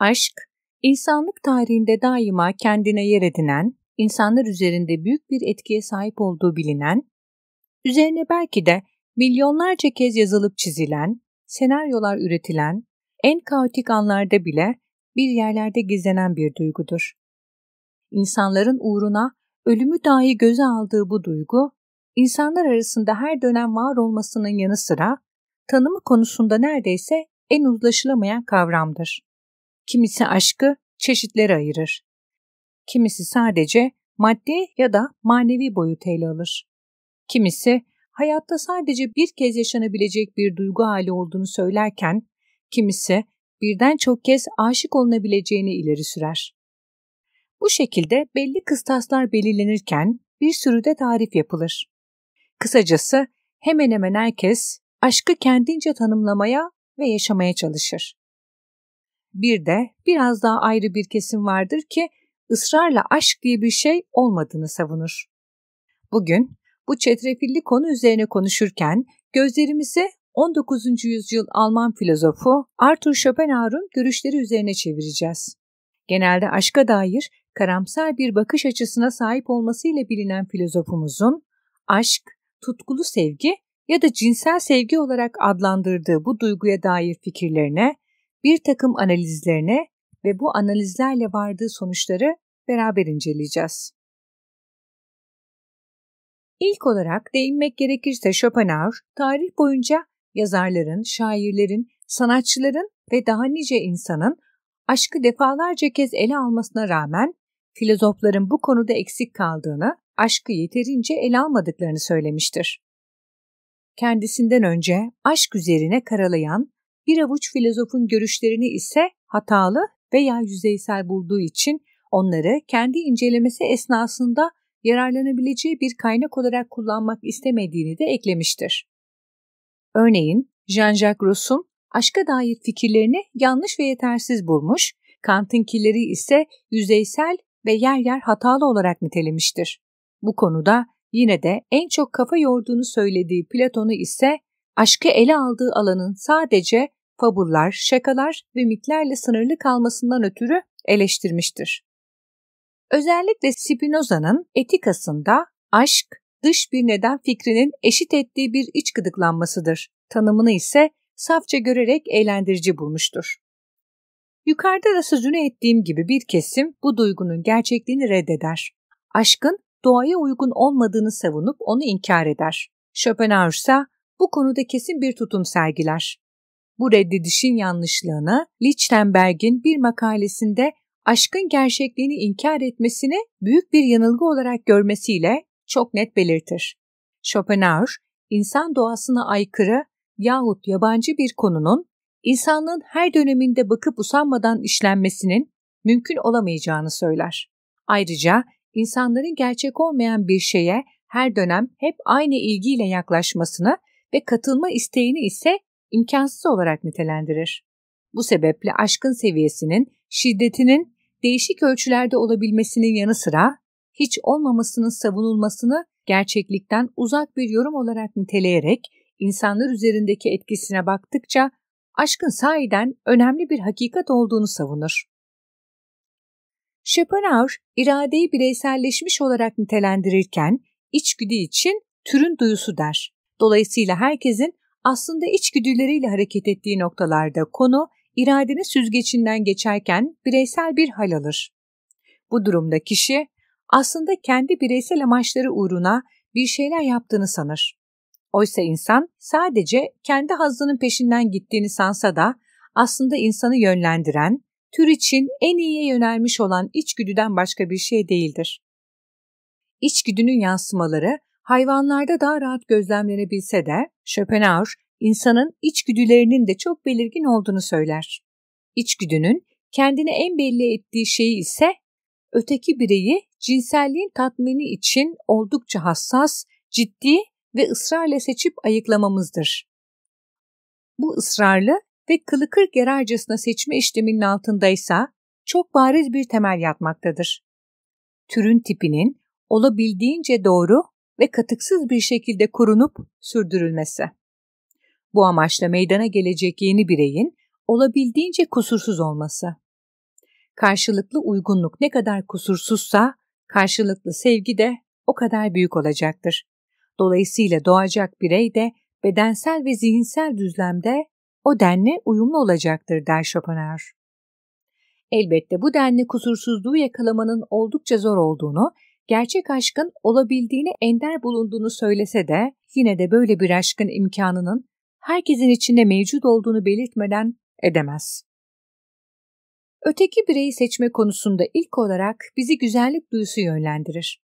Aşk, insanlık tarihinde daima kendine yer edinen, insanlar üzerinde büyük bir etkiye sahip olduğu bilinen, üzerine belki de milyonlarca kez yazılıp çizilen, senaryolar üretilen, en kaotik anlarda bile bir yerlerde gizlenen bir duygudur. İnsanların uğruna ölümü dahi göze aldığı bu duygu, insanlar arasında her dönem var olmasının yanı sıra tanımı konusunda neredeyse en uzlaşılamayan kavramdır. Kimisi aşkı çeşitlere ayırır. Kimisi sadece maddi ya da manevi boyut ele alır. Kimisi hayatta sadece bir kez yaşanabilecek bir duygu hali olduğunu söylerken, kimisi birden çok kez aşık olunabileceğini ileri sürer. Bu şekilde belli kıstaslar belirlenirken bir sürü de tarif yapılır. Kısacası hemen hemen herkes aşkı kendince tanımlamaya ve yaşamaya çalışır. Bir de biraz daha ayrı bir kesim vardır ki ısrarla aşk diye bir şey olmadığını savunur. Bugün bu çetrefilli konu üzerine konuşurken gözlerimizi 19. yüzyıl Alman filozofu Arthur Schopenhauer'un görüşleri üzerine çevireceğiz. Genelde aşka dair karamsar bir bakış açısına sahip olmasıyla bilinen filozofumuzun aşk, tutkulu sevgi ya da cinsel sevgi olarak adlandırdığı bu duyguya dair fikirlerine bir takım analizlerine ve bu analizlerle vardığı sonuçları beraber inceleyeceğiz. İlk olarak değinmek gerekirse Schopenhauer, tarih boyunca yazarların, şairlerin, sanatçıların ve daha nice insanın aşkı defalarca kez ele almasına rağmen filozofların bu konuda eksik kaldığını, aşkı yeterince ele almadıklarını söylemiştir. Kendisinden önce aşk üzerine karalayan bir avuç filozofun görüşlerini ise hatalı veya yüzeysel bulduğu için onları kendi incelemesi esnasında yararlanabileceği bir kaynak olarak kullanmak istemediğini de eklemiştir. Örneğin Jean-Jacques Rousseau aşka dair fikirlerini yanlış ve yetersiz bulmuş, Kant'ınkileri ise yüzeysel ve yer yer hatalı olarak nitelemiştir. Bu konuda yine de en çok kafa yorduğunu söylediği Platon'u ise aşkı ele aldığı alanın sadece fabullar, şakalar ve mitlerle sınırlı kalmasından ötürü eleştirmiştir. Özellikle Spinoza'nın etikasında aşk, dış bir neden fikrinin eşit ettiği bir iç gıdıklanmasıdır. Tanımını ise safça görerek eğlendirici bulmuştur. Yukarıda da sözünü ettiğim gibi bir kesim bu duygunun gerçekliğini reddeder. Aşkın doğaya uygun olmadığını savunup onu inkar eder. Schopenhauer ise bu konuda kesin bir tutum sergiler bu reddedişin yanlışlığını Lichtenberg'in bir makalesinde aşkın gerçekliğini inkar etmesini büyük bir yanılgı olarak görmesiyle çok net belirtir. Schopenhauer, insan doğasına aykırı yahut yabancı bir konunun insanlığın her döneminde bakıp usanmadan işlenmesinin mümkün olamayacağını söyler. Ayrıca insanların gerçek olmayan bir şeye her dönem hep aynı ilgiyle yaklaşmasını ve katılma isteğini ise imkansız olarak nitelendirir. Bu sebeple aşkın seviyesinin, şiddetinin değişik ölçülerde olabilmesinin yanı sıra hiç olmamasının savunulmasını gerçeklikten uzak bir yorum olarak niteleyerek insanlar üzerindeki etkisine baktıkça aşkın sahiden önemli bir hakikat olduğunu savunur. Schopenhauer iradeyi bireyselleşmiş olarak nitelendirirken içgüdü için türün duyusu der. Dolayısıyla herkesin aslında içgüdüleriyle hareket ettiği noktalarda konu iradenin süzgecinden geçerken bireysel bir hal alır. Bu durumda kişi aslında kendi bireysel amaçları uğruna bir şeyler yaptığını sanır. Oysa insan sadece kendi hazzının peşinden gittiğini sansa da aslında insanı yönlendiren, tür için en iyiye yönelmiş olan içgüdüden başka bir şey değildir. İçgüdünün yansımaları hayvanlarda daha rahat gözlemlenebilse de Schopenhauer, insanın içgüdülerinin de çok belirgin olduğunu söyler. İçgüdünün kendini en belli ettiği şeyi ise öteki bireyi cinselliğin tatmini için oldukça hassas, ciddi ve ısrarla seçip ayıklamamızdır. Bu ısrarlı ve kılı kırk yararcasına seçme işleminin altındaysa çok bariz bir temel yatmaktadır. Türün tipinin olabildiğince doğru ve katıksız bir şekilde korunup sürdürülmesi. Bu amaçla meydana gelecek yeni bireyin olabildiğince kusursuz olması. Karşılıklı uygunluk ne kadar kusursuzsa karşılıklı sevgi de o kadar büyük olacaktır. Dolayısıyla doğacak birey de bedensel ve zihinsel düzlemde o denli uyumlu olacaktır der Schopenhauer. Elbette bu denli kusursuzluğu yakalamanın oldukça zor olduğunu gerçek aşkın olabildiğini ender bulunduğunu söylese de yine de böyle bir aşkın imkanının herkesin içinde mevcut olduğunu belirtmeden edemez. Öteki bireyi seçme konusunda ilk olarak bizi güzellik duyusu yönlendirir.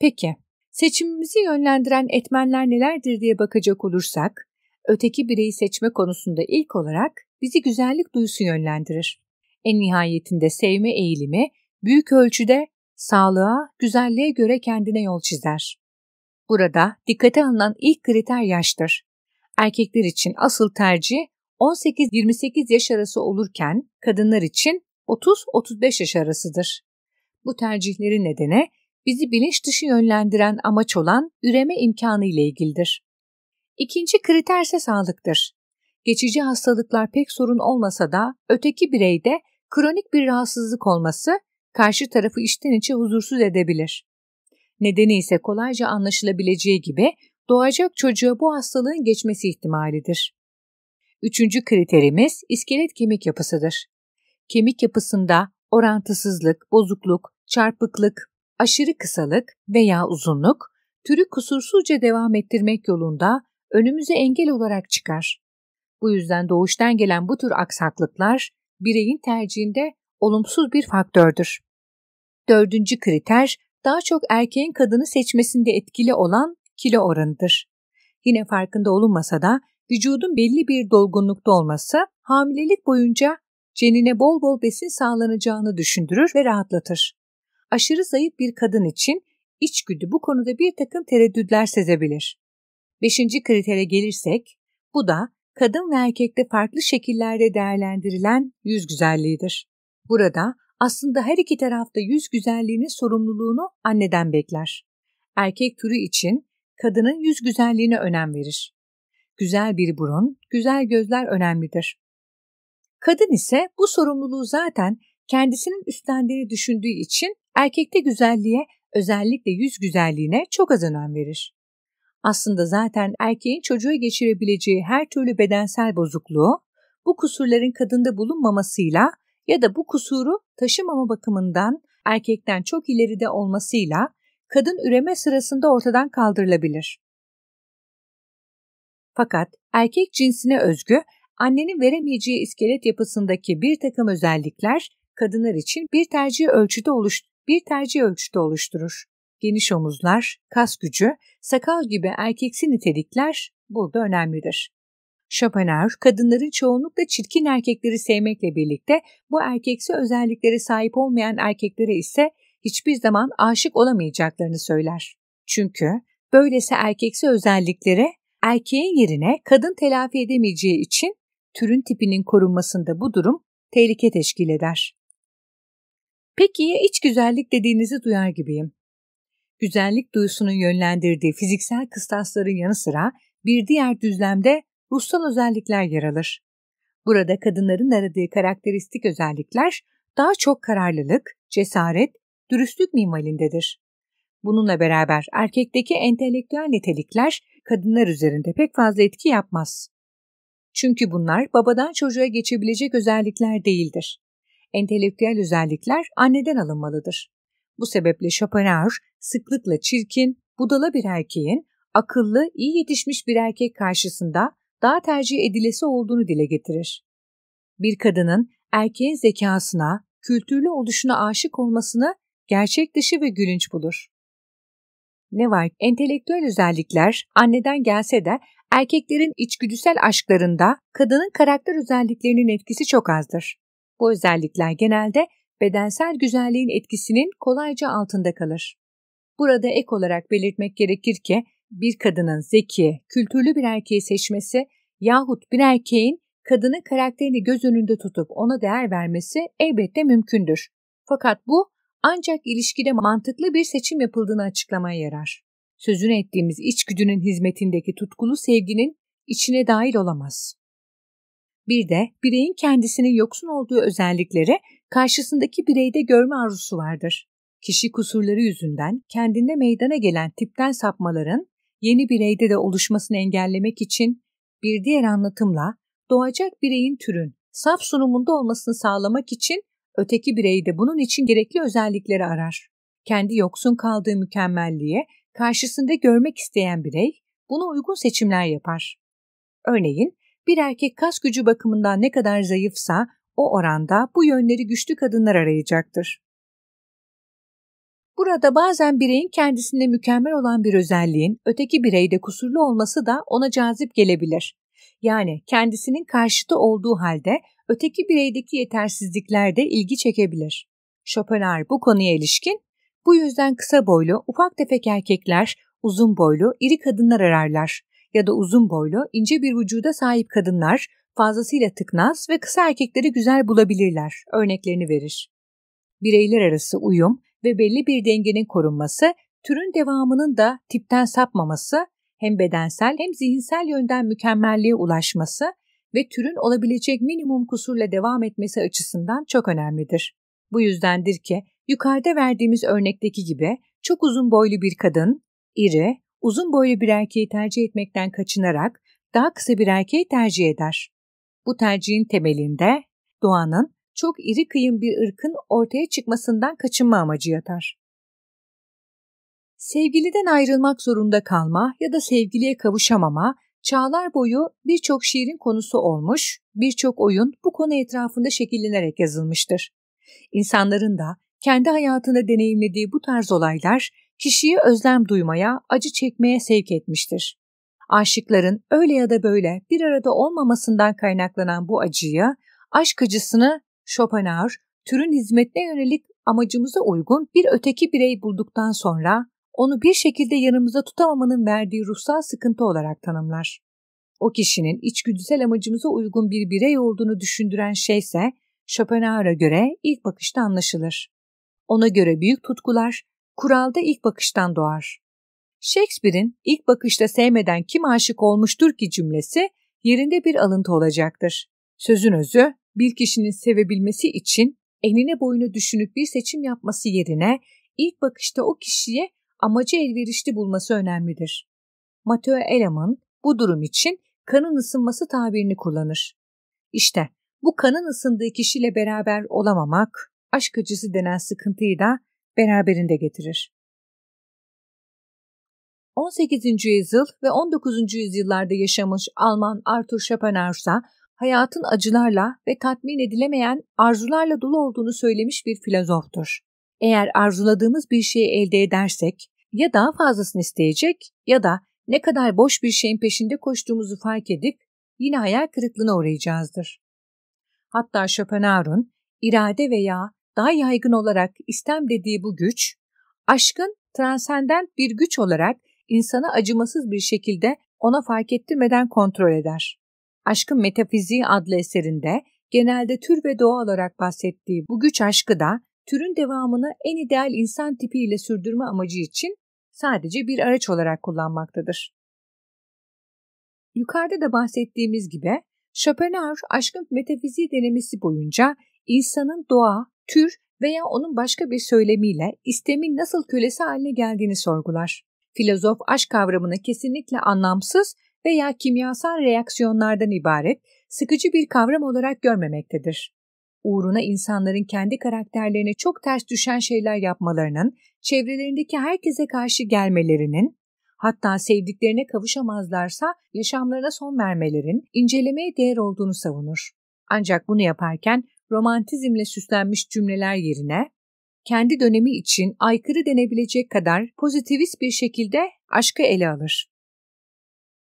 Peki, seçimimizi yönlendiren etmenler nelerdir diye bakacak olursak, öteki bireyi seçme konusunda ilk olarak bizi güzellik duyusu yönlendirir. En nihayetinde sevme eğilimi büyük ölçüde sağlığa, güzelliğe göre kendine yol çizer. Burada dikkate alınan ilk kriter yaştır. Erkekler için asıl tercih 18-28 yaş arası olurken kadınlar için 30-35 yaş arasıdır. Bu tercihlerin nedeni bizi bilinç dışı yönlendiren amaç olan üreme imkanı ile ilgilidir. İkinci kriter ise sağlıktır. Geçici hastalıklar pek sorun olmasa da öteki bireyde kronik bir rahatsızlık olması karşı tarafı içten içe huzursuz edebilir. Nedeni ise kolayca anlaşılabileceği gibi doğacak çocuğa bu hastalığın geçmesi ihtimalidir. Üçüncü kriterimiz iskelet kemik yapısıdır. Kemik yapısında orantısızlık, bozukluk, çarpıklık, aşırı kısalık veya uzunluk türü kusursuzca devam ettirmek yolunda önümüze engel olarak çıkar. Bu yüzden doğuştan gelen bu tür aksaklıklar bireyin tercihinde olumsuz bir faktördür. Dördüncü kriter daha çok erkeğin kadını seçmesinde etkili olan kilo oranıdır. Yine farkında olunmasa da vücudun belli bir dolgunlukta olması hamilelik boyunca cenine bol bol besin sağlanacağını düşündürür ve rahatlatır. Aşırı zayıf bir kadın için içgüdü bu konuda bir takım tereddütler sezebilir. Beşinci kritere gelirsek, bu da kadın ve erkekte farklı şekillerde değerlendirilen yüz güzelliğidir. Burada aslında her iki tarafta yüz güzelliğinin sorumluluğunu anneden bekler. Erkek türü için kadının yüz güzelliğine önem verir. Güzel bir burun, güzel gözler önemlidir. Kadın ise bu sorumluluğu zaten kendisinin üstlendiğini düşündüğü için erkekte güzelliğe, özellikle yüz güzelliğine çok az önem verir. Aslında zaten erkeğin çocuğa geçirebileceği her türlü bedensel bozukluğu bu kusurların kadında bulunmamasıyla ya da bu kusuru taşımama bakımından erkekten çok ileride olmasıyla kadın üreme sırasında ortadan kaldırılabilir. Fakat erkek cinsine özgü annenin veremeyeceği iskelet yapısındaki bir takım özellikler kadınlar için bir tercih ölçüde oluş bir tercih ölçüde oluşturur. Geniş omuzlar, kas gücü, sakal gibi erkeksi nitelikler burada önemlidir. Schopenhauer, kadınların çoğunlukla çirkin erkekleri sevmekle birlikte bu erkeksi özelliklere sahip olmayan erkeklere ise hiçbir zaman aşık olamayacaklarını söyler. Çünkü böylesi erkeksi özelliklere erkeğin yerine kadın telafi edemeyeceği için türün tipinin korunmasında bu durum tehlike teşkil eder. Peki iç güzellik dediğinizi duyar gibiyim. Güzellik duyusunun yönlendirdiği fiziksel kıstasların yanı sıra bir diğer düzlemde ruhsal özellikler yer alır. Burada kadınların aradığı karakteristik özellikler daha çok kararlılık, cesaret, dürüstlük minvalindedir. Bununla beraber erkekteki entelektüel nitelikler kadınlar üzerinde pek fazla etki yapmaz. Çünkü bunlar babadan çocuğa geçebilecek özellikler değildir. Entelektüel özellikler anneden alınmalıdır. Bu sebeple Schopenhauer sıklıkla çirkin, budala bir erkeğin akıllı, iyi yetişmiş bir erkek karşısında daha tercih edilesi olduğunu dile getirir. Bir kadının erkeğin zekasına, kültürlü oluşuna aşık olmasını gerçek dışı ve gülünç bulur. Ne var? Entelektüel özellikler anneden gelse de erkeklerin içgüdüsel aşklarında kadının karakter özelliklerinin etkisi çok azdır. Bu özellikler genelde bedensel güzelliğin etkisinin kolayca altında kalır. Burada ek olarak belirtmek gerekir ki bir kadının zeki, kültürlü bir erkeği seçmesi yahut bir erkeğin kadının karakterini göz önünde tutup ona değer vermesi elbette mümkündür. Fakat bu ancak ilişkide mantıklı bir seçim yapıldığını açıklamaya yarar. Sözünü ettiğimiz içgüdünün hizmetindeki tutkulu sevginin içine dahil olamaz. Bir de bireyin kendisinin yoksun olduğu özellikleri karşısındaki bireyde görme arzusu vardır. Kişi kusurları yüzünden kendinde meydana gelen tipten sapmaların yeni bireyde de oluşmasını engellemek için bir diğer anlatımla doğacak bireyin türün saf sunumunda olmasını sağlamak için öteki birey de bunun için gerekli özellikleri arar. Kendi yoksun kaldığı mükemmelliğe karşısında görmek isteyen birey buna uygun seçimler yapar. Örneğin bir erkek kas gücü bakımından ne kadar zayıfsa o oranda bu yönleri güçlü kadınlar arayacaktır. Burada bazen bireyin kendisinde mükemmel olan bir özelliğin öteki bireyde kusurlu olması da ona cazip gelebilir. Yani kendisinin karşıtı olduğu halde öteki bireydeki yetersizlikler de ilgi çekebilir. Schopenhauer bu konuya ilişkin, bu yüzden kısa boylu, ufak tefek erkekler uzun boylu, iri kadınlar ararlar ya da uzun boylu, ince bir vücuda sahip kadınlar fazlasıyla tıknaz ve kısa erkekleri güzel bulabilirler örneklerini verir. Bireyler arası uyum ve belli bir dengenin korunması, türün devamının da tipten sapmaması, hem bedensel hem zihinsel yönden mükemmelliğe ulaşması ve türün olabilecek minimum kusurla devam etmesi açısından çok önemlidir. Bu yüzdendir ki yukarıda verdiğimiz örnekteki gibi çok uzun boylu bir kadın, iri, uzun boylu bir erkeği tercih etmekten kaçınarak daha kısa bir erkeği tercih eder. Bu tercihin temelinde doğanın çok iri kıyım bir ırkın ortaya çıkmasından kaçınma amacı yatar. Sevgiliden ayrılmak zorunda kalma ya da sevgiliye kavuşamama, çağlar boyu birçok şiirin konusu olmuş, birçok oyun bu konu etrafında şekillenerek yazılmıştır. İnsanların da kendi hayatında deneyimlediği bu tarz olaylar kişiyi özlem duymaya, acı çekmeye sevk etmiştir. Aşıkların öyle ya da böyle bir arada olmamasından kaynaklanan bu acıyı, aşk acısını Schopenhauer, türün hizmetine yönelik amacımıza uygun bir öteki birey bulduktan sonra onu bir şekilde yanımıza tutamamanın verdiği ruhsal sıkıntı olarak tanımlar. O kişinin içgüdüsel amacımıza uygun bir birey olduğunu düşündüren şey ise, Schopenhauer'a göre ilk bakışta anlaşılır. Ona göre büyük tutkular kuralda ilk bakıştan doğar. Shakespeare'in ilk bakışta sevmeden kim aşık olmuştur ki cümlesi yerinde bir alıntı olacaktır. Sözün özü bir kişinin sevebilmesi için enine boyuna düşünüp bir seçim yapması yerine ilk bakışta o kişiye amacı elverişli bulması önemlidir. Mateo Eleman bu durum için kanın ısınması tabirini kullanır. İşte bu kanın ısındığı kişiyle beraber olamamak, aşk acısı denen sıkıntıyı da beraberinde getirir. 18. yüzyıl ve 19. yüzyıllarda yaşamış Alman Arthur Schopenhauer hayatın acılarla ve tatmin edilemeyen arzularla dolu olduğunu söylemiş bir filozoftur. Eğer arzuladığımız bir şeyi elde edersek ya daha fazlasını isteyecek ya da ne kadar boş bir şeyin peşinde koştuğumuzu fark edip yine hayal kırıklığına uğrayacağızdır. Hatta Schopenhauer'un irade veya daha yaygın olarak istem dediği bu güç, aşkın transendent bir güç olarak insana acımasız bir şekilde ona fark ettirmeden kontrol eder. Aşkın Metafiziği adlı eserinde genelde tür ve doğa olarak bahsettiği bu güç aşkı da türün devamını en ideal insan tipiyle sürdürme amacı için sadece bir araç olarak kullanmaktadır. Yukarıda da bahsettiğimiz gibi Schopenhauer aşkın metafiziği denemesi boyunca insanın doğa, tür veya onun başka bir söylemiyle istemin nasıl kölesi haline geldiğini sorgular. Filozof aşk kavramını kesinlikle anlamsız veya kimyasal reaksiyonlardan ibaret sıkıcı bir kavram olarak görmemektedir. Uğruna insanların kendi karakterlerine çok ters düşen şeyler yapmalarının, çevrelerindeki herkese karşı gelmelerinin, hatta sevdiklerine kavuşamazlarsa yaşamlarına son vermelerin incelemeye değer olduğunu savunur. Ancak bunu yaparken romantizmle süslenmiş cümleler yerine kendi dönemi için aykırı denebilecek kadar pozitivist bir şekilde aşkı ele alır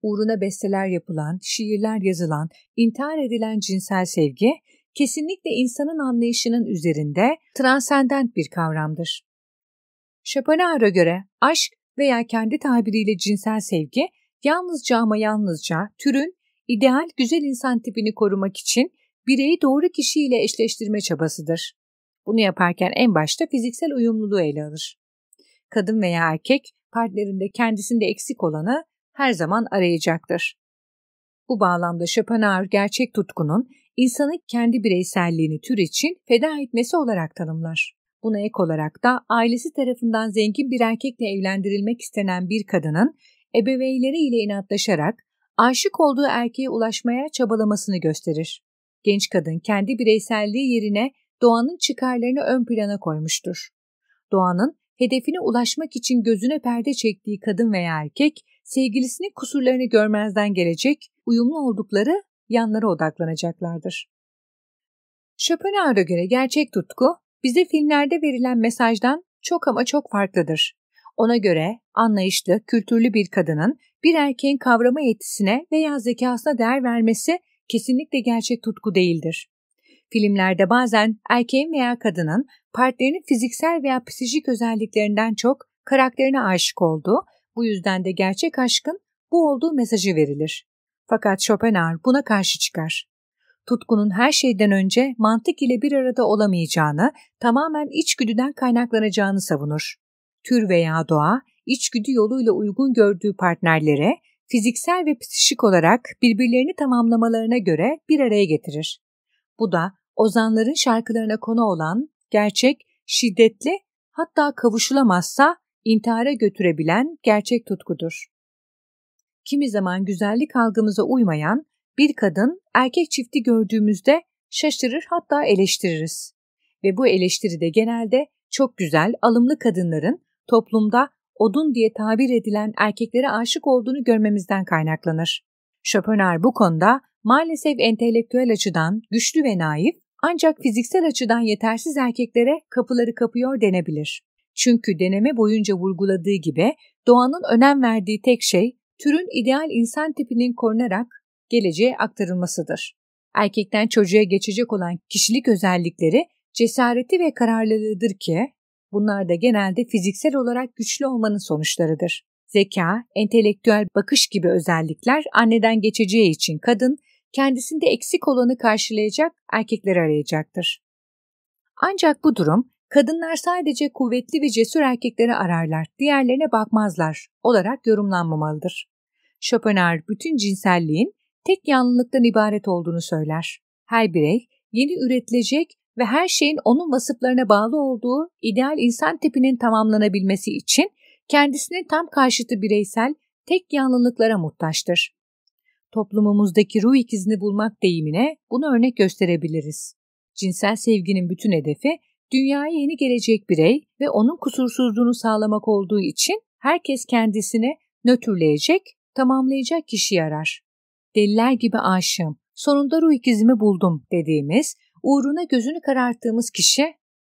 uğruna besteler yapılan, şiirler yazılan, intihar edilen cinsel sevgi kesinlikle insanın anlayışının üzerinde transendent bir kavramdır. Schopenhauer'a göre aşk veya kendi tabiriyle cinsel sevgi yalnızca ama yalnızca türün ideal güzel insan tipini korumak için bireyi doğru kişiyle eşleştirme çabasıdır. Bunu yaparken en başta fiziksel uyumluluğu ele alır. Kadın veya erkek partnerinde kendisinde eksik olanı her zaman arayacaktır. Bu bağlamda Schopenhauer gerçek tutkunun insanı kendi bireyselliğini tür için feda etmesi olarak tanımlar. Buna ek olarak da ailesi tarafından zengin bir erkekle evlendirilmek istenen bir kadının ebeveynleri inatlaşarak aşık olduğu erkeğe ulaşmaya çabalamasını gösterir. Genç kadın kendi bireyselliği yerine doğanın çıkarlarını ön plana koymuştur. Doğanın hedefine ulaşmak için gözüne perde çektiği kadın veya erkek sevgilisinin kusurlarını görmezden gelecek, uyumlu oldukları yanlara odaklanacaklardır. Schopenhauer'a göre gerçek tutku, bize filmlerde verilen mesajdan çok ama çok farklıdır. Ona göre anlayışlı, kültürlü bir kadının bir erkeğin kavrama yetisine veya zekasına değer vermesi kesinlikle gerçek tutku değildir. Filmlerde bazen erkeğin veya kadının partnerinin fiziksel veya psikolojik özelliklerinden çok karakterine aşık olduğu bu yüzden de gerçek aşkın bu olduğu mesajı verilir. Fakat Schopenhauer buna karşı çıkar. Tutkunun her şeyden önce mantık ile bir arada olamayacağını, tamamen içgüdüden kaynaklanacağını savunur. Tür veya doğa, içgüdü yoluyla uygun gördüğü partnerlere fiziksel ve psikik olarak birbirlerini tamamlamalarına göre bir araya getirir. Bu da ozanların şarkılarına konu olan gerçek, şiddetli hatta kavuşulamazsa intihara götürebilen gerçek tutkudur. Kimi zaman güzellik algımıza uymayan bir kadın erkek çifti gördüğümüzde şaşırır hatta eleştiririz. Ve bu eleştiride genelde çok güzel, alımlı kadınların toplumda odun diye tabir edilen erkeklere aşık olduğunu görmemizden kaynaklanır. Schopenhauer bu konuda maalesef entelektüel açıdan güçlü ve naif ancak fiziksel açıdan yetersiz erkeklere kapıları kapıyor denebilir. Çünkü deneme boyunca vurguladığı gibi doğanın önem verdiği tek şey türün ideal insan tipinin korunarak geleceğe aktarılmasıdır. Erkekten çocuğa geçecek olan kişilik özellikleri cesareti ve kararlılığıdır ki bunlar da genelde fiziksel olarak güçlü olmanın sonuçlarıdır. Zeka, entelektüel bakış gibi özellikler anneden geçeceği için kadın kendisinde eksik olanı karşılayacak erkekleri arayacaktır. Ancak bu durum kadınlar sadece kuvvetli ve cesur erkekleri ararlar, diğerlerine bakmazlar olarak yorumlanmamalıdır. Schopenhauer bütün cinselliğin tek yanlılıktan ibaret olduğunu söyler. Her birey yeni üretilecek ve her şeyin onun vasıflarına bağlı olduğu ideal insan tipinin tamamlanabilmesi için kendisine tam karşıtı bireysel tek yanlılıklara muhtaçtır. Toplumumuzdaki ruh ikizini bulmak deyimine bunu örnek gösterebiliriz. Cinsel sevginin bütün hedefi dünyaya yeni gelecek birey ve onun kusursuzluğunu sağlamak olduğu için herkes kendisine nötrleyecek, tamamlayacak kişi yarar. Deliler gibi aşığım, sonunda ruh ikizimi buldum dediğimiz, uğruna gözünü kararttığımız kişi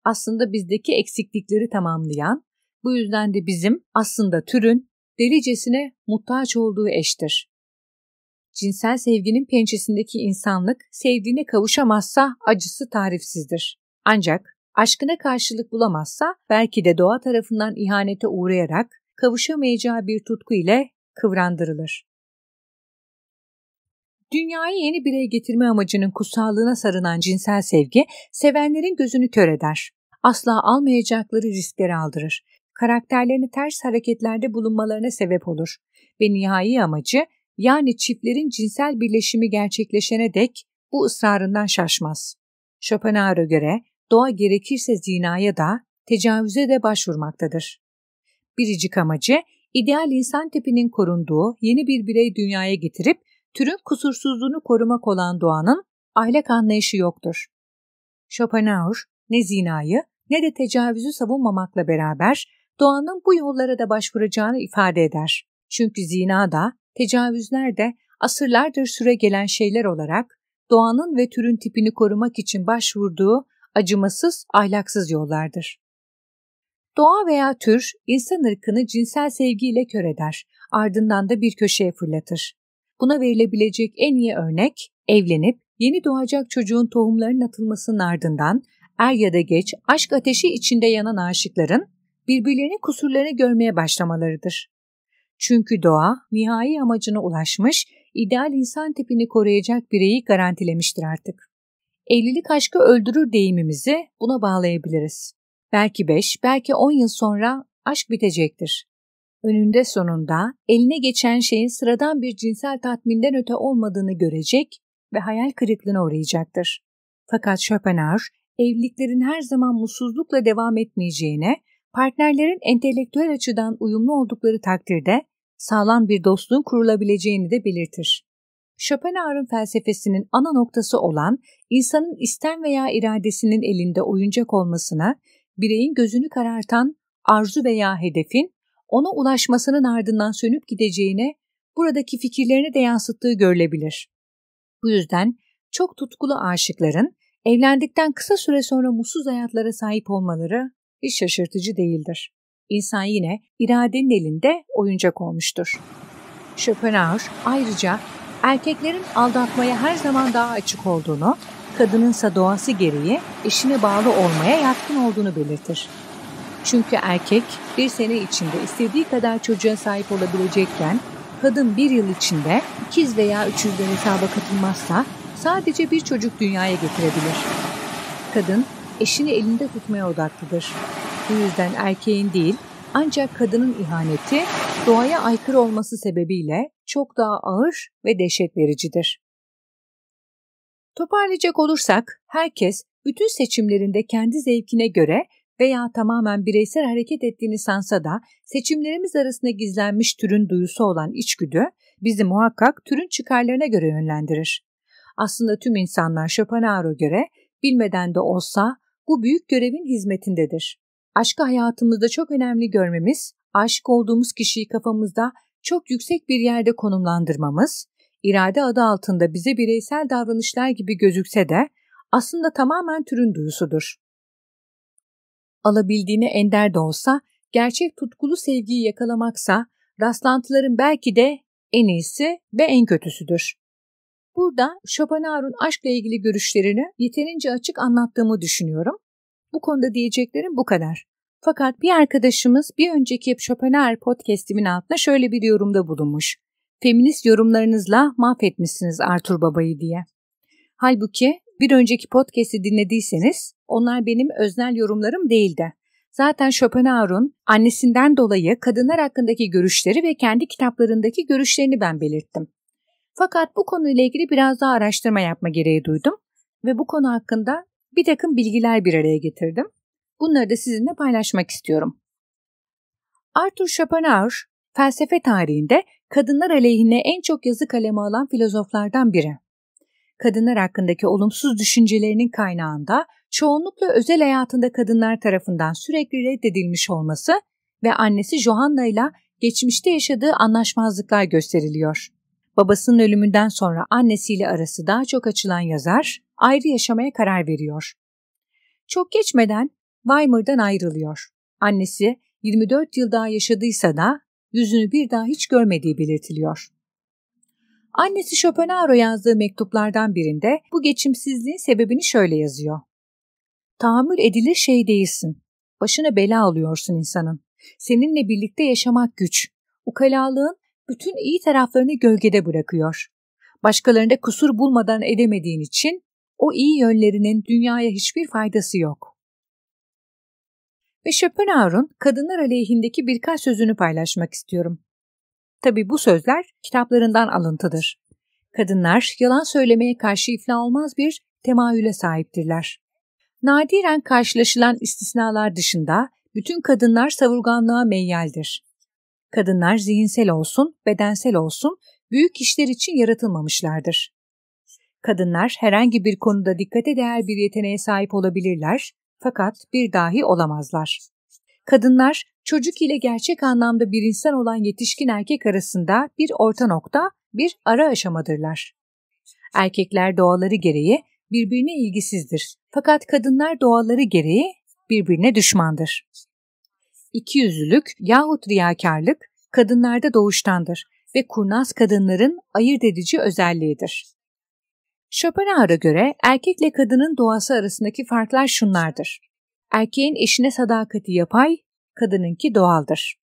aslında bizdeki eksiklikleri tamamlayan, bu yüzden de bizim aslında türün delicesine muhtaç olduğu eştir. Cinsel sevginin pençesindeki insanlık sevdiğine kavuşamazsa acısı tarifsizdir. Ancak Aşkına karşılık bulamazsa belki de doğa tarafından ihanete uğrayarak kavuşamayacağı bir tutku ile kıvrandırılır. Dünyayı yeni bireye getirme amacının kutsallığına sarınan cinsel sevgi sevenlerin gözünü kör eder. Asla almayacakları riskleri aldırır. Karakterlerini ters hareketlerde bulunmalarına sebep olur ve nihai amacı yani çiftlerin cinsel birleşimi gerçekleşene dek bu ısrarından şaşmaz. Schopenhauer'a göre doğa gerekirse zinaya da, tecavüze de başvurmaktadır. Biricik amacı, ideal insan tipinin korunduğu yeni bir birey dünyaya getirip türün kusursuzluğunu korumak olan doğanın ahlak anlayışı yoktur. Schopenhauer ne zinayı ne de tecavüzü savunmamakla beraber doğanın bu yollara da başvuracağını ifade eder. Çünkü zina da, tecavüzler de asırlardır süre gelen şeyler olarak doğanın ve türün tipini korumak için başvurduğu acımasız, ahlaksız yollardır. Doğa veya tür insan ırkını cinsel sevgiyle kör eder, ardından da bir köşeye fırlatır. Buna verilebilecek en iyi örnek evlenip yeni doğacak çocuğun tohumlarının atılmasının ardından er ya da geç aşk ateşi içinde yanan aşıkların birbirlerinin kusurlarını görmeye başlamalarıdır. Çünkü doğa nihai amacına ulaşmış, ideal insan tipini koruyacak bireyi garantilemiştir artık evlilik aşkı öldürür deyimimizi buna bağlayabiliriz. Belki 5, belki 10 yıl sonra aşk bitecektir. Önünde sonunda eline geçen şeyin sıradan bir cinsel tatminden öte olmadığını görecek ve hayal kırıklığına uğrayacaktır. Fakat Schopenhauer evliliklerin her zaman mutsuzlukla devam etmeyeceğine, partnerlerin entelektüel açıdan uyumlu oldukları takdirde sağlam bir dostluğun kurulabileceğini de belirtir. Schopenhauer'ın felsefesinin ana noktası olan insanın isten veya iradesinin elinde oyuncak olmasına, bireyin gözünü karartan arzu veya hedefin ona ulaşmasının ardından sönüp gideceğine buradaki fikirlerini de yansıttığı görülebilir. Bu yüzden çok tutkulu aşıkların evlendikten kısa süre sonra mutsuz hayatlara sahip olmaları hiç şaşırtıcı değildir. İnsan yine iradenin elinde oyuncak olmuştur. Schopenhauer ayrıca Erkeklerin aldatmaya her zaman daha açık olduğunu, kadınınsa doğası gereği eşine bağlı olmaya yatkın olduğunu belirtir. Çünkü erkek bir sene içinde istediği kadar çocuğa sahip olabilecekken kadın bir yıl içinde ikiz veya üç yüzden hesaba katılmazsa sadece bir çocuk dünyaya getirebilir. Kadın eşini elinde tutmaya odaklıdır. Bu yüzden erkeğin değil ancak kadının ihaneti doğaya aykırı olması sebebiyle çok daha ağır ve dehşet vericidir. Toparlayacak olursak herkes bütün seçimlerinde kendi zevkine göre veya tamamen bireysel hareket ettiğini sansa da seçimlerimiz arasında gizlenmiş türün duyusu olan içgüdü bizi muhakkak türün çıkarlarına göre yönlendirir. Aslında tüm insanlar Schopenhauer'a göre bilmeden de olsa bu büyük görevin hizmetindedir. Aşkı hayatımızda çok önemli görmemiz aşık olduğumuz kişiyi kafamızda çok yüksek bir yerde konumlandırmamız, irade adı altında bize bireysel davranışlar gibi gözükse de aslında tamamen türün duyusudur. Alabildiğine ender de olsa, gerçek tutkulu sevgiyi yakalamaksa, rastlantıların belki de en iyisi ve en kötüsüdür. Burada Schopenhauer'un aşkla ilgili görüşlerini yeterince açık anlattığımı düşünüyorum. Bu konuda diyeceklerim bu kadar. Fakat bir arkadaşımız bir önceki Chopiner podcastimin altına şöyle bir yorumda bulunmuş. Feminist yorumlarınızla mahvetmişsiniz Arthur Baba'yı diye. Halbuki bir önceki podcast'i dinlediyseniz onlar benim öznel yorumlarım değildi. Zaten Schopenhauer'un annesinden dolayı kadınlar hakkındaki görüşleri ve kendi kitaplarındaki görüşlerini ben belirttim. Fakat bu konuyla ilgili biraz daha araştırma yapma gereği duydum ve bu konu hakkında bir takım bilgiler bir araya getirdim. Bunları da sizinle paylaşmak istiyorum. Arthur Schopenhauer felsefe tarihinde kadınlar aleyhine en çok yazı kaleme alan filozoflardan biri. Kadınlar hakkındaki olumsuz düşüncelerinin kaynağında çoğunlukla özel hayatında kadınlar tarafından sürekli reddedilmiş olması ve annesi Johanna ile geçmişte yaşadığı anlaşmazlıklar gösteriliyor. Babasının ölümünden sonra annesiyle arası daha çok açılan yazar ayrı yaşamaya karar veriyor. Çok geçmeden Weimar'dan ayrılıyor. Annesi 24 yıl daha yaşadıysa da yüzünü bir daha hiç görmediği belirtiliyor. Annesi Schopenhauer'a yazdığı mektuplardan birinde bu geçimsizliğin sebebini şöyle yazıyor. Tahammül edilir şey değilsin. Başına bela alıyorsun insanın. Seninle birlikte yaşamak güç. Ukalalığın bütün iyi taraflarını gölgede bırakıyor. Başkalarında kusur bulmadan edemediğin için o iyi yönlerinin dünyaya hiçbir faydası yok ve Schopenhauer'un kadınlar aleyhindeki birkaç sözünü paylaşmak istiyorum. Tabi bu sözler kitaplarından alıntıdır. Kadınlar yalan söylemeye karşı iflah olmaz bir temayüle sahiptirler. Nadiren karşılaşılan istisnalar dışında bütün kadınlar savurganlığa meyyaldir. Kadınlar zihinsel olsun, bedensel olsun büyük işler için yaratılmamışlardır. Kadınlar herhangi bir konuda dikkate değer bir yeteneğe sahip olabilirler fakat bir dahi olamazlar. Kadınlar çocuk ile gerçek anlamda bir insan olan yetişkin erkek arasında bir orta nokta, bir ara aşamadırlar. Erkekler doğaları gereği birbirine ilgisizdir fakat kadınlar doğaları gereği birbirine düşmandır. İkiyüzlülük yahut riyakarlık kadınlarda doğuştandır ve kurnaz kadınların ayırt edici özelliğidir. Schopenhauer'a göre erkekle kadının doğası arasındaki farklar şunlardır. Erkeğin eşine sadakati yapay, kadınınki doğaldır.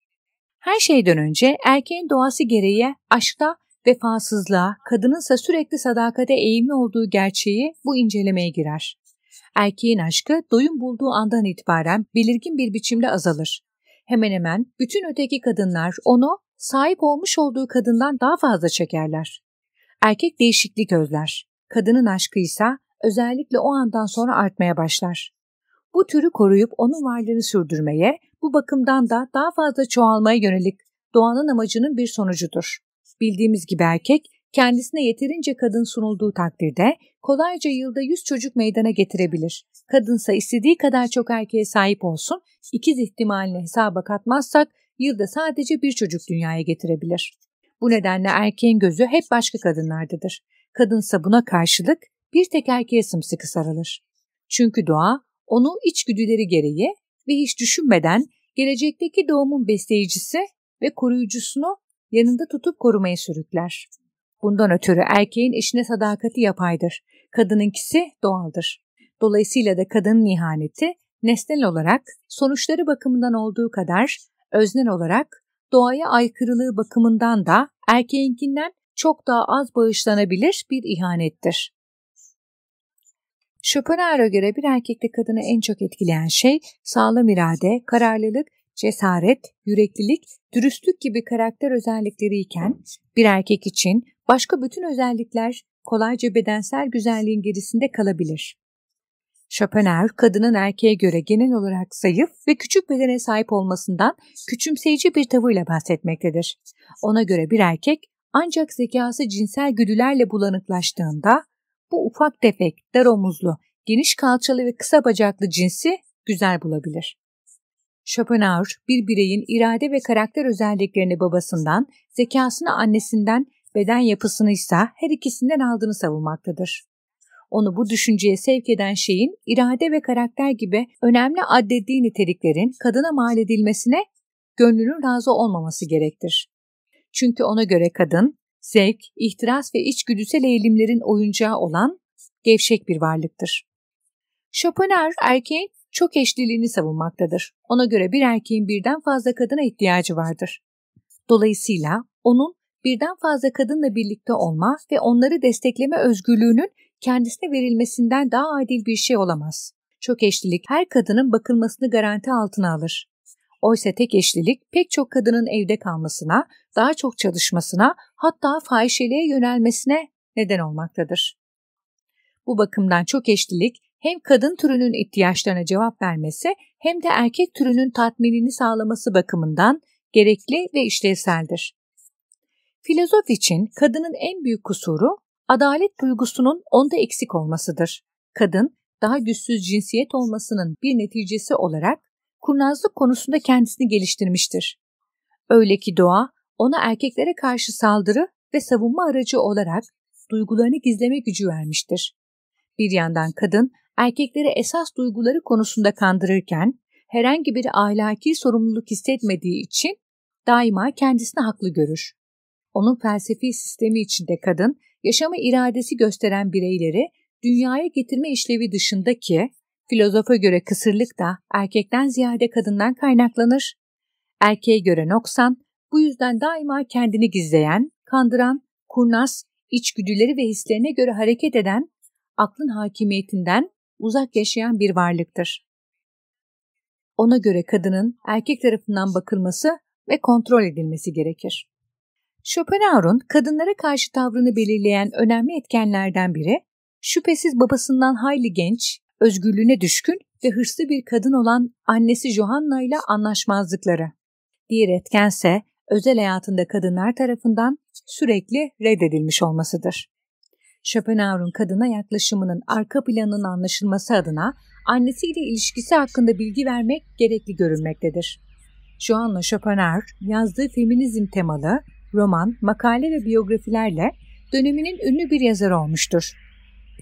Her şeyden önce erkeğin doğası gereği aşkta vefasızlığa, kadınınsa sürekli sadakate eğimli olduğu gerçeği bu incelemeye girer. Erkeğin aşkı doyum bulduğu andan itibaren belirgin bir biçimde azalır. Hemen hemen bütün öteki kadınlar onu sahip olmuş olduğu kadından daha fazla çekerler. Erkek değişiklik özler kadının aşkıysa özellikle o andan sonra artmaya başlar. Bu türü koruyup onun varlığını sürdürmeye, bu bakımdan da daha fazla çoğalmaya yönelik doğanın amacının bir sonucudur. Bildiğimiz gibi erkek kendisine yeterince kadın sunulduğu takdirde kolayca yılda 100 çocuk meydana getirebilir. Kadınsa istediği kadar çok erkeğe sahip olsun, ikiz ihtimalini hesaba katmazsak yılda sadece bir çocuk dünyaya getirebilir. Bu nedenle erkeğin gözü hep başka kadınlardadır kadınsa buna karşılık bir teker erkeğe sımsıkı sarılır. Çünkü doğa onu içgüdüleri gereği ve hiç düşünmeden gelecekteki doğumun besleyicisi ve koruyucusunu yanında tutup korumaya sürükler. Bundan ötürü erkeğin eşine sadakati yapaydır, kadınınkisi doğaldır. Dolayısıyla da kadının ihaneti nesnel olarak sonuçları bakımından olduğu kadar öznel olarak doğaya aykırılığı bakımından da erkeğinkinden çok daha az bağışlanabilir bir ihanettir. Schopenhauer'a göre bir erkekte kadını en çok etkileyen şey sağlam irade, kararlılık, cesaret, yüreklilik, dürüstlük gibi karakter özellikleri iken bir erkek için başka bütün özellikler kolayca bedensel güzelliğin gerisinde kalabilir. Schopenhauer kadının erkeğe göre genel olarak zayıf ve küçük bedene sahip olmasından küçümseyici bir tavırla bahsetmektedir. Ona göre bir erkek ancak zekası cinsel güdülerle bulanıklaştığında bu ufak tefek, dar omuzlu, geniş kalçalı ve kısa bacaklı cinsi güzel bulabilir. Schopenhauer bir bireyin irade ve karakter özelliklerini babasından, zekasını annesinden, beden yapısını ise her ikisinden aldığını savunmaktadır. Onu bu düşünceye sevk eden şeyin irade ve karakter gibi önemli addettiği niteliklerin kadına mal edilmesine gönlünün razı olmaması gerektir. Çünkü ona göre kadın, zevk, ihtiras ve içgüdüsel eğilimlerin oyuncağı olan gevşek bir varlıktır. Schopenhauer erkeğin çok eşliliğini savunmaktadır. Ona göre bir erkeğin birden fazla kadına ihtiyacı vardır. Dolayısıyla onun birden fazla kadınla birlikte olma ve onları destekleme özgürlüğünün kendisine verilmesinden daha adil bir şey olamaz. Çok eşlilik her kadının bakılmasını garanti altına alır. Oysa tek eşlilik pek çok kadının evde kalmasına, daha çok çalışmasına, hatta fahişeliğe yönelmesine neden olmaktadır. Bu bakımdan çok eşlilik hem kadın türünün ihtiyaçlarına cevap vermesi hem de erkek türünün tatminini sağlaması bakımından gerekli ve işlevseldir. Filozof için kadının en büyük kusuru adalet duygusunun onda eksik olmasıdır. Kadın daha güçsüz cinsiyet olmasının bir neticesi olarak kurnazlık konusunda kendisini geliştirmiştir. Öyle ki doğa ona erkeklere karşı saldırı ve savunma aracı olarak duygularını gizleme gücü vermiştir. Bir yandan kadın erkeklere esas duyguları konusunda kandırırken herhangi bir ahlaki sorumluluk hissetmediği için daima kendisini haklı görür. Onun felsefi sistemi içinde kadın, yaşama iradesi gösteren bireyleri dünyaya getirme işlevi dışındaki Filozofa göre kısırlık da erkekten ziyade kadından kaynaklanır. Erkeğe göre noksan, bu yüzden daima kendini gizleyen, kandıran, kurnaz, içgüdüleri ve hislerine göre hareket eden, aklın hakimiyetinden uzak yaşayan bir varlıktır. Ona göre kadının erkek tarafından bakılması ve kontrol edilmesi gerekir. Schopenhauer'un kadınlara karşı tavrını belirleyen önemli etkenlerden biri, şüphesiz babasından hayli genç, özgürlüğüne düşkün ve hırslı bir kadın olan annesi Johanna ile anlaşmazlıkları. Diğer etkense özel hayatında kadınlar tarafından sürekli reddedilmiş olmasıdır. Schopenhauer'un kadına yaklaşımının arka planının anlaşılması adına annesiyle ilişkisi hakkında bilgi vermek gerekli görünmektedir. Johanna Schopenhauer yazdığı feminizm temalı roman, makale ve biyografilerle döneminin ünlü bir yazarı olmuştur.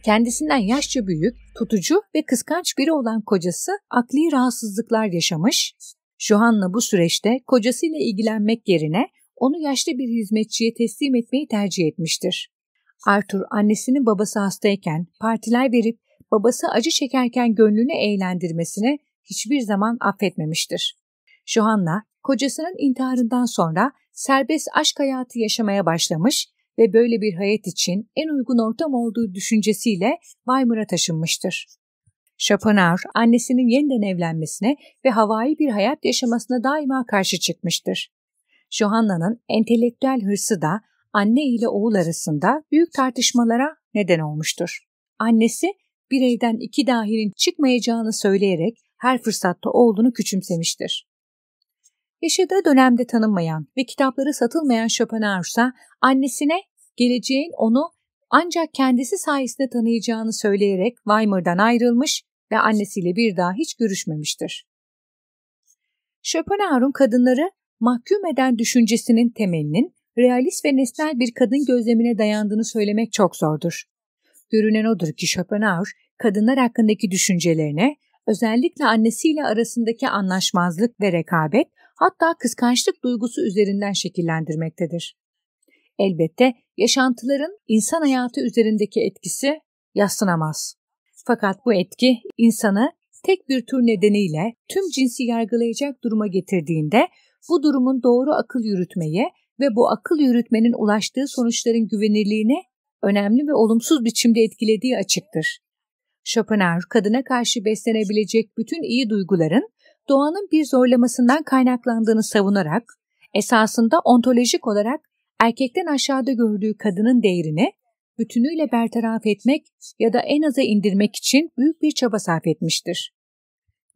Kendisinden yaşça büyük, tutucu ve kıskanç biri olan kocası akli rahatsızlıklar yaşamış. Johanna bu süreçte kocasıyla ilgilenmek yerine onu yaşlı bir hizmetçiye teslim etmeyi tercih etmiştir. Arthur annesinin babası hastayken partiler verip babası acı çekerken gönlünü eğlendirmesini hiçbir zaman affetmemiştir. Johanna kocasının intiharından sonra serbest aşk hayatı yaşamaya başlamış ve böyle bir hayat için en uygun ortam olduğu düşüncesiyle Weimar'a taşınmıştır. Schopenhauer annesinin yeniden evlenmesine ve havai bir hayat yaşamasına daima karşı çıkmıştır. Johanna'nın entelektüel hırsı da anne ile oğul arasında büyük tartışmalara neden olmuştur. Annesi bir evden iki dahilin çıkmayacağını söyleyerek her fırsatta oğlunu küçümsemiştir. Yaşadığı dönemde tanınmayan ve kitapları satılmayan Schopenhauer ise annesine geleceğin onu ancak kendisi sayesinde tanıyacağını söyleyerek Weimar'dan ayrılmış ve annesiyle bir daha hiç görüşmemiştir. Schopenhauer'un kadınları mahkum eden düşüncesinin temelinin realist ve nesnel bir kadın gözlemine dayandığını söylemek çok zordur. Görünen odur ki Schopenhauer kadınlar hakkındaki düşüncelerine özellikle annesiyle arasındaki anlaşmazlık ve rekabet hatta kıskançlık duygusu üzerinden şekillendirmektedir. Elbette yaşantıların insan hayatı üzerindeki etkisi yaslanamaz. Fakat bu etki insanı tek bir tür nedeniyle tüm cinsi yargılayacak duruma getirdiğinde bu durumun doğru akıl yürütmeye ve bu akıl yürütmenin ulaştığı sonuçların güvenirliğini önemli ve olumsuz biçimde etkilediği açıktır. Schopenhauer kadına karşı beslenebilecek bütün iyi duyguların doğanın bir zorlamasından kaynaklandığını savunarak esasında ontolojik olarak erkekten aşağıda gördüğü kadının değerini bütünüyle bertaraf etmek ya da en aza indirmek için büyük bir çaba sarf etmiştir.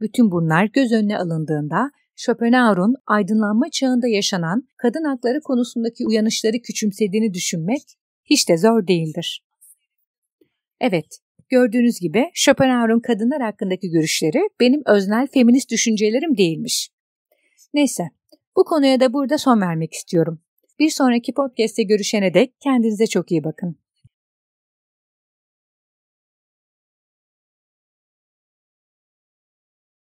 Bütün bunlar göz önüne alındığında Schopenhauer'un aydınlanma çağında yaşanan kadın hakları konusundaki uyanışları küçümsediğini düşünmek hiç de zor değildir. Evet, gördüğünüz gibi Schopenhauer'un kadınlar hakkındaki görüşleri benim öznel feminist düşüncelerim değilmiş. Neyse, bu konuya da burada son vermek istiyorum. Bir sonraki podcast'te görüşene dek kendinize çok iyi bakın.